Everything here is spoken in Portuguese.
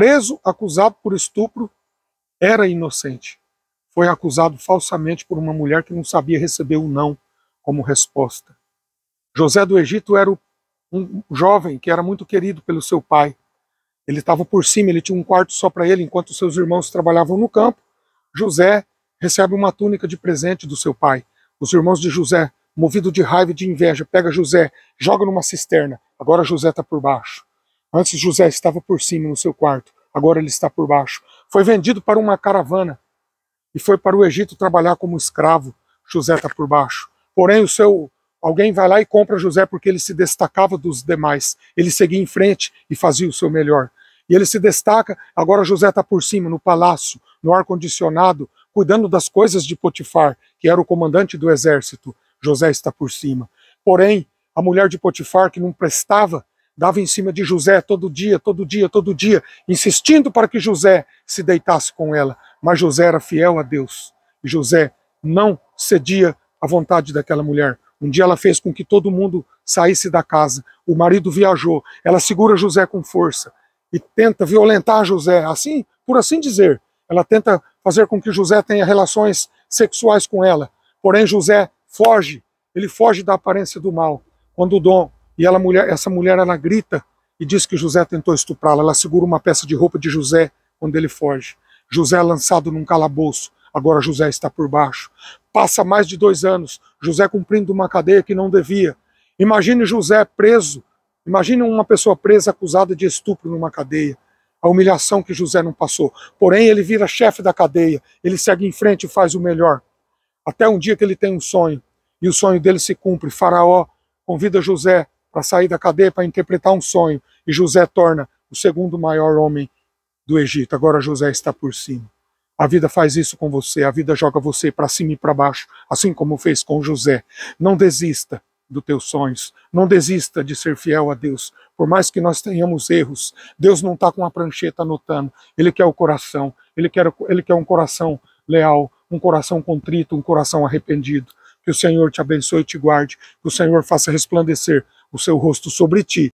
preso, acusado por estupro, era inocente. Foi acusado falsamente por uma mulher que não sabia receber o não como resposta. José do Egito era um jovem que era muito querido pelo seu pai. Ele estava por cima, ele tinha um quarto só para ele, enquanto seus irmãos trabalhavam no campo. José recebe uma túnica de presente do seu pai. Os irmãos de José, movido de raiva e de inveja, pega José, joga numa cisterna. Agora José está por baixo. Antes José estava por cima no seu quarto, agora ele está por baixo. Foi vendido para uma caravana e foi para o Egito trabalhar como escravo. José está por baixo. Porém, o seu alguém vai lá e compra José porque ele se destacava dos demais. Ele seguia em frente e fazia o seu melhor. E ele se destaca. Agora José está por cima, no palácio, no ar condicionado, cuidando das coisas de Potifar, que era o comandante do exército. José está por cima. Porém, a mulher de Potifar que não prestava dava em cima de José todo dia, todo dia, todo dia, insistindo para que José se deitasse com ela. Mas José era fiel a Deus. E José não cedia à vontade daquela mulher. Um dia ela fez com que todo mundo saísse da casa. O marido viajou. Ela segura José com força e tenta violentar José, assim, por assim dizer. Ela tenta fazer com que José tenha relações sexuais com ela. Porém, José foge. Ele foge da aparência do mal. Quando Dom, e ela, mulher, essa mulher ela grita e diz que José tentou estuprá-la. Ela segura uma peça de roupa de José quando ele foge. José é lançado num calabouço. Agora José está por baixo. Passa mais de dois anos, José cumprindo uma cadeia que não devia. Imagine José preso. Imagine uma pessoa presa acusada de estupro numa cadeia. A humilhação que José não passou. Porém, ele vira chefe da cadeia. Ele segue em frente e faz o melhor. Até um dia que ele tem um sonho. E o sonho dele se cumpre. Faraó convida José para sair da cadeia para interpretar um sonho. E José torna o segundo maior homem do Egito. Agora José está por cima. A vida faz isso com você, a vida joga você para cima e para baixo, assim como fez com José. Não desista dos teus sonhos, não desista de ser fiel a Deus. Por mais que nós tenhamos erros, Deus não está com a prancheta anotando. Ele quer o coração, ele quer, ele quer um coração leal, um coração contrito, um coração arrependido. Que o Senhor te abençoe e te guarde, que o Senhor faça resplandecer o seu rosto sobre ti